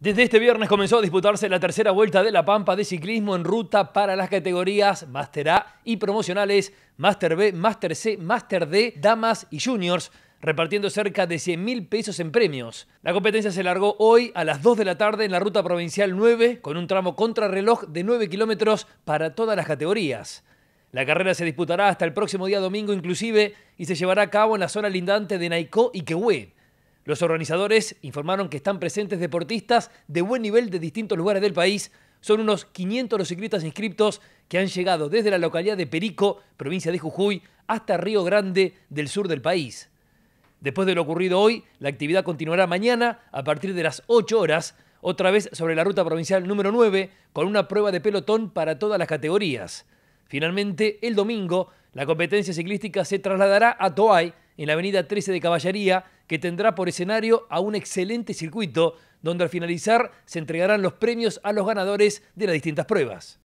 Desde este viernes comenzó a disputarse la tercera vuelta de la Pampa de ciclismo en ruta para las categorías Master A y promocionales Master B, Master C, Master D, Damas y Juniors, repartiendo cerca de 100 mil pesos en premios. La competencia se largó hoy a las 2 de la tarde en la ruta provincial 9 con un tramo contrarreloj de 9 kilómetros para todas las categorías. La carrera se disputará hasta el próximo día domingo inclusive y se llevará a cabo en la zona lindante de Naicó y Quehue. Los organizadores informaron que están presentes deportistas de buen nivel de distintos lugares del país. Son unos 500 los ciclistas inscriptos que han llegado desde la localidad de Perico, provincia de Jujuy, hasta Río Grande del sur del país. Después de lo ocurrido hoy, la actividad continuará mañana a partir de las 8 horas, otra vez sobre la ruta provincial número 9, con una prueba de pelotón para todas las categorías. Finalmente, el domingo, la competencia ciclística se trasladará a Toay, en la avenida 13 de Caballería, que tendrá por escenario a un excelente circuito, donde al finalizar se entregarán los premios a los ganadores de las distintas pruebas.